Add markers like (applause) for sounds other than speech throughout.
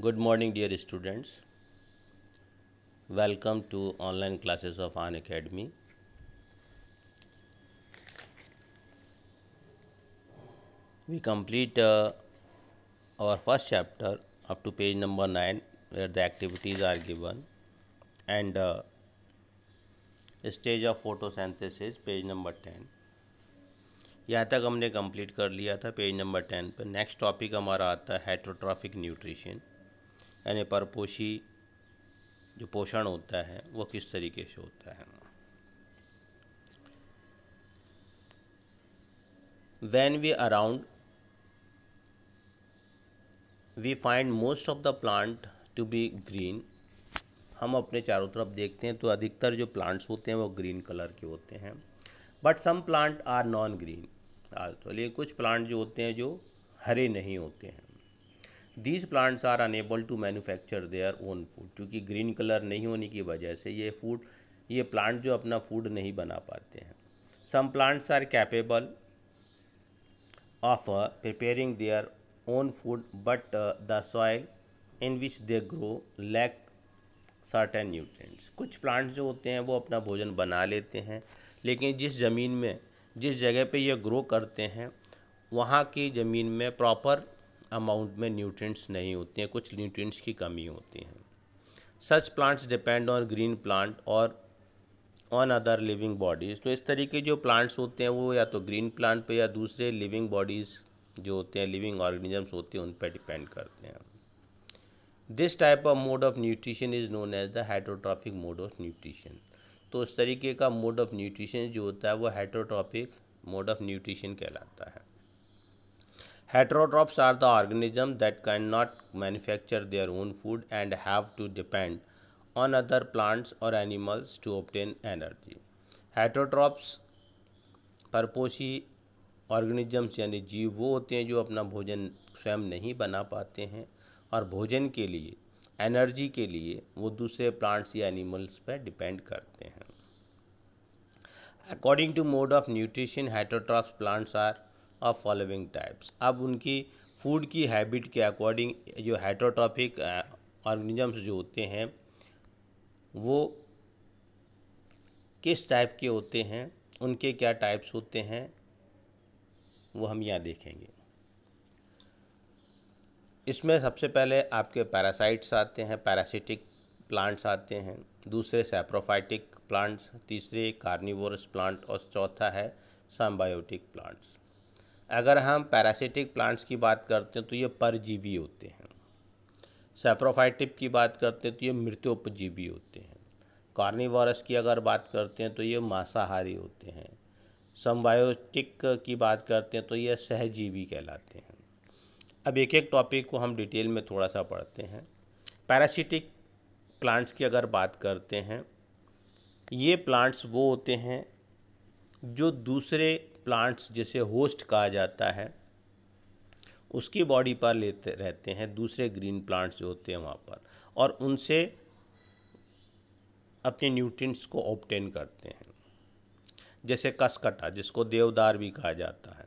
Good morning, dear students. Welcome to online classes of An Academy. We complete uh, our first chapter up to page number 9 where the activities are given and uh, stage of photosynthesis page number 10 यहाँ तक हमने complete कर लिया था page number 10 पर next topic हमारा आता है हेट्रोट्रॉफिक न्यूट्रिशन यानी परपोषी जो पोषण होता है वो किस तरीके से होता है when we around we find most of the plant to be green हम अपने चारों तरफ देखते हैं तो अधिकतर जो प्लांट्स होते हैं वो ग्रीन कलर के होते हैं but some plant are non green also लेकिन कुछ प्लांट जो होते हैं जो हरे नहीं होते हैं these plants are unable to manufacture their own food क्योंकि ग्रीन कलर नहीं होने की वजह से ये फूड ये प्लांट जो अपना फूड नहीं बना पाते हैं some plants are capable of preparing their own food but the soil in which they grow lack certain nutrients कुछ प्लांट्स जो होते हैं वो अपना भोजन बना लेते हैं लेकिन जिस ज़मीन में जिस जगह पे ये ग्रो करते हैं वहाँ की ज़मीन में प्रॉपर अमाउंट में न्यूट्रिएंट्स नहीं होते हैं कुछ न्यूट्रिएंट्स की कमी होती है such plants depend on green plant और ऑन अदर लिविंग बॉडीज़ तो इस तरीके जो प्लांट्स होते हैं वो या तो ग्रीन प्लांट पर या दूसरे लिविंग बॉडीज़ जो होते हैं लिविंग ऑर्गेनिजम्स होते हैं उन पर डिपेंड करते हैं this type of mode of nutrition is known as the heterotrophic mode of nutrition तो उस तरीके का मोड ऑफ न्यूट्रिशन जो होता है वो हाइड्रोट्रॉफिक मोड ऑफ न्यूट्रिशन कहलाता है heterotrophs are the organism that can not manufacture their own food and have to depend on other plants और animals to obtain energy heterotrophs परपोशी ऑर्गेनिजम्स यानी जीव वो होते हैं जो अपना भोजन स्वयं नहीं बना पाते हैं और भोजन के लिए एनर्जी के लिए वो दूसरे प्लांट्स या एनिमल्स पर डिपेंड करते हैं according to mode of nutrition heterotroph plants are of following types अब उनकी फूड की हैबिट के अकॉर्डिंग जो हाइड्रोट्रॉफिक ऑर्गेनिजम्स uh, जो होते हैं वो किस टाइप के होते हैं उनके क्या टाइप्स होते हैं वो हम यहाँ देखेंगे इसमें सबसे पहले आपके पैरासाइट्स आते हैं पैरासिटिक प्लांट्स आते हैं दूसरे सेप्रोफाइटिक प्लांट्स तीसरे कार्निवोरस प्लांट और चौथा है सामबायोटिक प्लांट्स अगर हम पैरासिटिक प्लांट्स की बात करते हैं तो ये परजीवी होते हैं सेप्रोफाइटिप की बात करते हैं तो ये मृत्योपजीवी होते हैं कार्निवरस की अगर बात करते हैं तो ये मांसाहारी होते हैं समबायोटिक की बात करते हैं तो ये सहजीवी कहलाते हैं अब एक एक टॉपिक को हम डिटेल में थोड़ा सा पढ़ते हैं पैरासिटिक प्लांट्स की अगर बात करते हैं ये प्लांट्स वो होते हैं जो दूसरे प्लांट्स जिसे होस्ट कहा जाता है उसकी बॉडी पर लेते रहते हैं दूसरे ग्रीन प्लांट्स जो होते हैं वहाँ पर और उनसे अपने न्यूट्रिएंट्स को ऑप्टेन करते हैं जैसे कसकटा जिसको देवदार भी कहा जाता है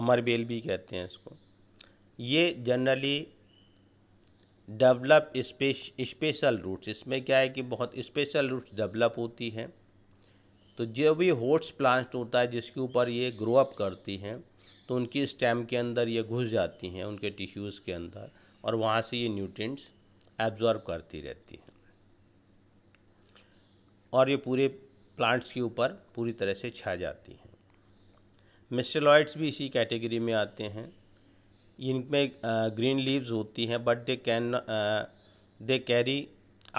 अमरबेल भी कहते हैं इसको ये जनरली डेवलप स्पेश स्पेशल रूट्स इसमें क्या है कि बहुत स्पेशल रूट्स डेवलप होती हैं तो जो भी होट्स प्लांट होता है जिसके ऊपर ये ग्रो अप करती हैं तो उनकी स्टेम के अंदर ये घुस जाती हैं उनके टिश्यूज़ के अंदर और वहाँ से ये न्यूट्रिएंट्स एब्जॉर्ब करती रहती हैं और ये पूरे प्लांट्स के ऊपर पूरी तरह से छा जाती हैं मिस्टेलॉइड्स भी इसी कैटेगरी में आते हैं इनमें ग्रीन लीव्स होती हैं but they can they carry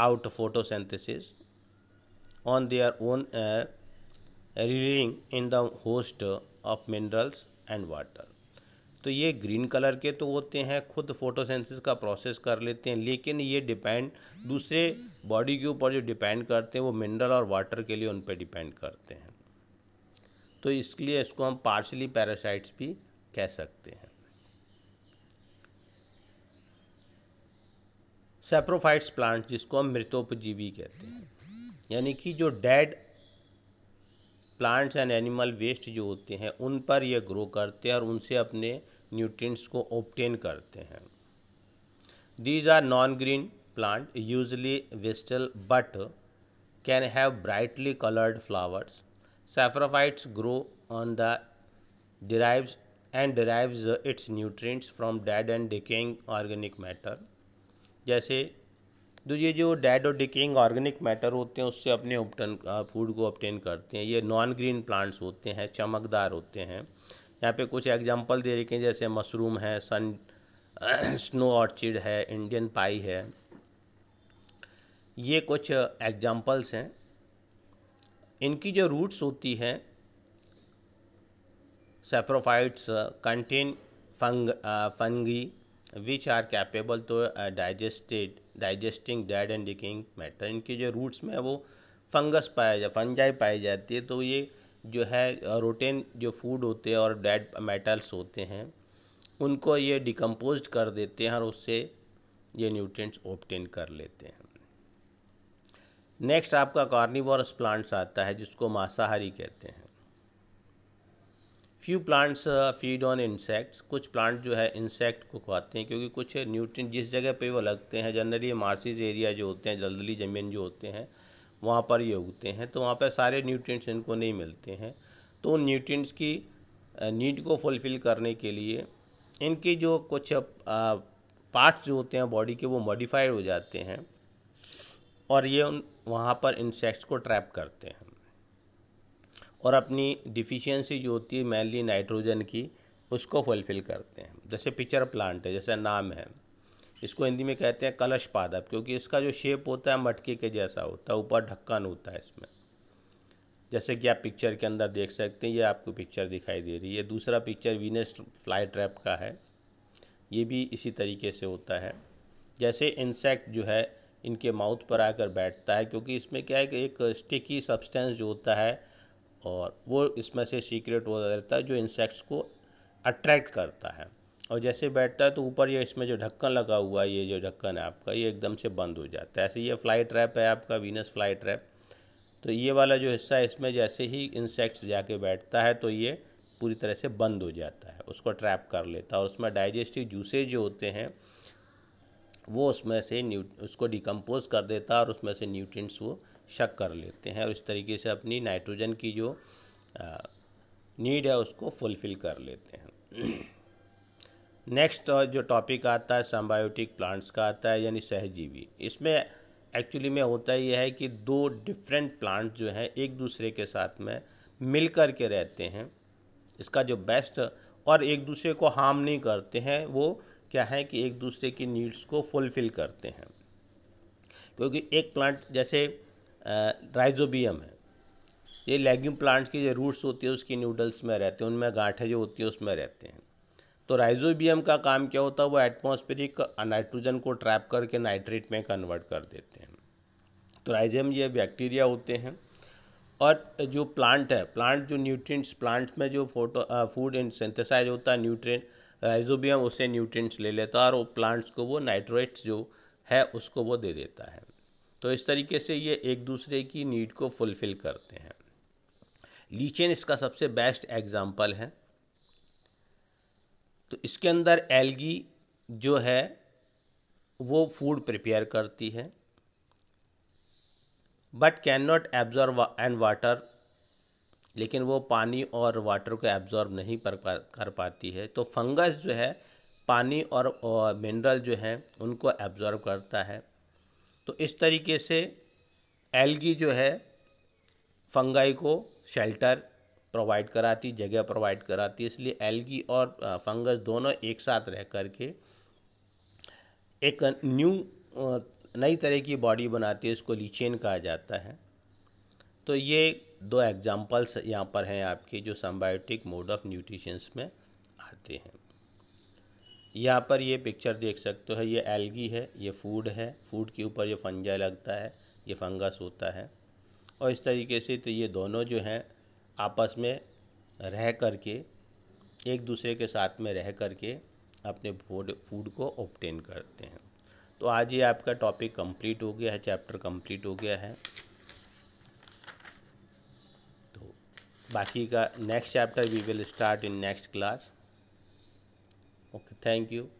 out photosynthesis on their own relieving in the host of minerals and water तो ये ग्रीन कलर के तो होते हैं खुद फोटोसेंसिस का प्रोसेस कर लेते हैं लेकिन ये डिपेंड दूसरे बॉडी के ऊपर जो डिपेंड करते हैं वो मिनरल और वाटर के लिए उन पर डिपेंड करते हैं तो इसके लिए इसको हम पार्शली पैरासाइट्स भी कह सकते हैं सेप्रोफाइट्स प्लांट जिसको हम मृतोपजीवी कहते हैं यानी कि जो dead plants and animal waste जो होते हैं उन पर ये ग्रो करते हैं और उनसे अपने न्यूट्रिएंट्स को ऑप्टेन करते हैं these are non green plant usually वेस्टल but can have brightly coloured flowers saffrophytes grow on the derives and derives its nutrients from dead and decaying organic matter जैसे तो ये जो डेड और डिकेइंग ऑर्गेनिक मैटर होते हैं उससे अपने उपटन फूड को ऑप्टेन करते हैं ये नॉन ग्रीन प्लांट्स होते हैं चमकदार होते हैं यहाँ पे कुछ एग्जांपल दे रखे हैं जैसे मशरूम है सन स्नो ऑर्चिड है इंडियन पाई है ये कुछ एग्जांपल्स हैं इनकी जो रूट्स होती हैं saprophytes contain fung fungi which are capable to digested digesting dead and decaying matter इनके जो रूट्स में वो फंगस पाया जाए फंजाई पाई जाती है तो ये जो है रोटेन जो फूड होते हैं और डेड मेटल्स होते हैं उनको ये डिकम्पोज कर देते हैं और उससे ये न्यूट्रिएंट्स ऑप्टेन कर लेते हैं नेक्स्ट आपका कार्निवोरस प्लांट्स आता है जिसको मांसाहारी कहते हैं few plants feed on insects कुछ प्लांट जो है इंसेक्ट को खाते हैं क्योंकि कुछ न्यूट्रिएंट जिस जगह पे वो लगते हैं जनरली मार्सिस एरिया जो होते हैं दलदली ज़मीन जो होते हैं वहाँ पर ये उगते हैं तो वहाँ पर सारे न्यूट्रिएंट्स इनको नहीं मिलते हैं तो उन न्यूट्रिएंट्स की नीड uh, को फुलफ़िल करने के लिए इनके जो कुछ पार्ट्स uh, जो होते हैं बॉडी के वो मॉडिफाइड हो जाते हैं और ये उन वहाँ पर इंसेक्ट्स को ट्रैप करते हैं और अपनी डिफिशियंसी जो होती है मेनली नाइट्रोजन की उसको फुलफ़िल करते हैं जैसे पिक्चर प्लांट है जैसा नाम है इसको हिंदी में कहते हैं कलश पादप क्योंकि इसका जो शेप होता है मटके के जैसा होता है ऊपर ढक्कन होता है इसमें जैसे कि आप पिक्चर के अंदर देख सकते हैं ये आपको पिक्चर दिखाई दे रही है दूसरा पिक्चर वीनस फ्लाई ट्रैप का है ये भी इसी तरीके से होता है जैसे इंसेक्ट जो है इनके माउथ पर आकर बैठता है क्योंकि इसमें क्या है कि एक स्टिकी सब्सटेंस जो होता है और वो इसमें से सीक्रेट वो रहता है जो इंसेक्ट्स को अट्रैक्ट करता है और जैसे बैठता है तो ऊपर ये इसमें जो ढक्कन लगा हुआ है ये जो ढक्कन है आपका ये एकदम से बंद हो जाता है ऐसे ये फ्लाई ट्रैप है आपका वीनस फ्लाई ट्रैप तो ये वाला जो हिस्सा है इसमें जैसे ही इंसेक्ट्स जाके बैठता है तो ये पूरी तरह से बंद हो जाता है उसको ट्रैप कर लेता है और उसमें डाइजेस्टिव जूसेज जो होते हैं वो उसमें से न्यू उसको डिकम्पोज कर देता है और उसमें से न्यूट्रिएंट्स वो शक कर लेते हैं और इस तरीके से अपनी नाइट्रोजन की जो नीड है उसको फुलफ़िल कर लेते हैं नेक्स्ट (clears throat) जो टॉपिक आता है सम्बायोटिक प्लांट्स का आता है यानी सहजीवी इसमें एक्चुअली में होता यह है कि दो डिफरेंट प्लांट जो हैं एक दूसरे के साथ में मिल कर के रहते हैं इसका जो बेस्ट और एक दूसरे को हार्म नहीं करते हैं वो क्या है कि एक दूसरे की नीड्स को फुलफ़िल करते हैं क्योंकि एक प्लांट जैसे राइजोबियम है ये लेग्यूम प्लांट्स की जो रूट्स होती है उसकी नूडल्स में रहते हैं उनमें गांठें जो होती है उसमें रहते हैं तो राइजोबियम का काम क्या होता है वो एटमॉस्फेरिक नाइट्रोजन को ट्रैप करके नाइट्रेट में कन्वर्ट कर देते हैं तो राइजियम ये बैक्टीरिया होते हैं और जो प्लांट है प्लांट जो न्यूट्रिएंट्स प्लांट में जो फोटो फूड एंड सिंथेसाइज होता है न्यूट्रिएंट राइजोबियम उससे न्यूट्रिएंट्स ले लेता है और वो प्लांट्स को वो नाइट्रेट्स जो है उसको वो दे देता है तो इस तरीके से ये एक दूसरे की नीड को फुलफ़िल करते हैं लीचेन इसका सबसे बेस्ट एग्ज़ाम्पल है तो इसके अंदर एलगी जो है वो फूड प्रिपेयर करती है but can not absorb and water लेकिन वो पानी और वाटर को एब्जॉर्ब नहीं कर पाती है तो फंगस जो है पानी और, और मिनरल जो हैं उनको एब्जॉर्ब करता है तो इस तरीके से एल्गी जो है फंगाई को शेल्टर प्रोवाइड कराती जगह प्रोवाइड कराती इसलिए एल्गी और फंगस दोनों एक साथ रह कर के एक न्यू नई तरह की बॉडी बनाती है इसको लीचेन कहा जाता है तो ये दो एग्जांपल्स यहाँ पर हैं आपके जो सम्बायोटिक मोड ऑफ न्यूट्रिशंस में आते हैं यहाँ पर ये पिक्चर देख सकते हो ये एल्गी है ये फूड है फूड के ऊपर ये फंजा लगता है ये फंगस होता है और इस तरीके से तो ये दोनों जो हैं आपस में रह करके एक दूसरे के साथ में रह करके अपने फूड फूड को ऑप्टेन करते हैं तो आज ये आपका टॉपिक कंप्लीट हो गया है चैप्टर कंप्लीट हो गया है तो बाकी का next chapter we will start in next class okay thank you